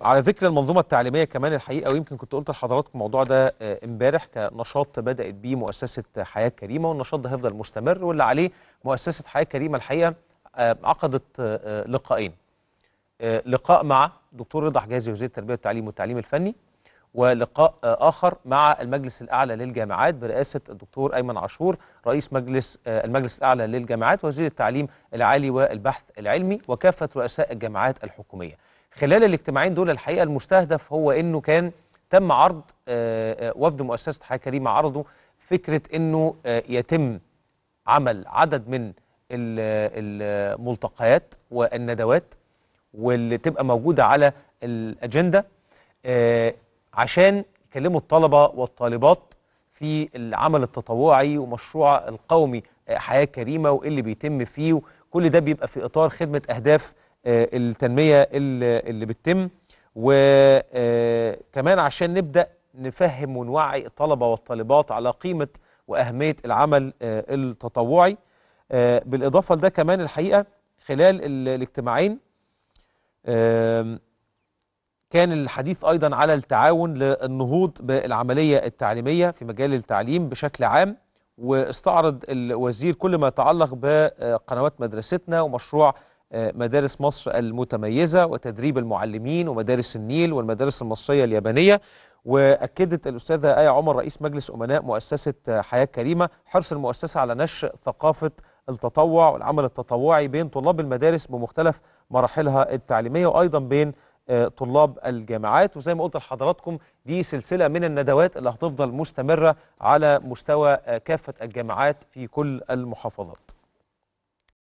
على ذكر المنظومه التعليميه كمان الحقيقه ويمكن كنت قلت لحضراتكم الموضوع ده آه، امبارح كنشاط بدات بيه مؤسسه حياه كريمه والنشاط ده هيفضل مستمر واللي عليه مؤسسه حياه كريمه الحقيقه آه، عقدت آه، لقاءين لقاء مع دكتور رضا حجازي وزير التربيه والتعليم والتعليم الفني ولقاء آخر مع المجلس الأعلى للجامعات برئاسة الدكتور أيمن عاشور رئيس مجلس آه، المجلس الأعلى للجامعات وزير التعليم العالي والبحث العلمي وكافة رؤساء الجامعات الحكومية خلال الاجتماعين دول الحقيقة المستهدف هو أنه كان تم عرض آه، آه، وفد مؤسسة حياة كريمة عرضه فكرة أنه يتم عمل عدد من الملتقيات والندوات واللي تبقى موجودة على الأجندة عشان كلموا الطلبة والطالبات في العمل التطوعي ومشروع القومي آه، حياة كريمة وإيه اللي بيتم فيه كل ده بيبقى في إطار خدمة أهداف آه، التنمية اللي بتتم وكمان آه، عشان نبدأ نفهم ونوعي الطلبة والطالبات على قيمة وأهمية العمل التطوعي بالإضافة لده كمان الحقيقة خلال الاجتماعين كان الحديث أيضا على التعاون للنهوض بالعملية التعليمية في مجال التعليم بشكل عام واستعرض الوزير كل ما يتعلق بقنوات مدرستنا ومشروع آه، مدارس مصر المتميزة وتدريب المعلمين ومدارس النيل والمدارس المصرية اليابانية وأكدت الأستاذة آية عمر رئيس مجلس أمناء مؤسسة آه، حياة كريمة حرص المؤسسة على نشر ثقافة التطوع والعمل التطوعي بين طلاب المدارس بمختلف مراحلها التعليمية وأيضا بين آه، طلاب الجامعات وزي ما قلت لحضراتكم دي سلسلة من الندوات اللي هتفضل مستمرة على مستوى آه، كافة الجامعات في كل المحافظات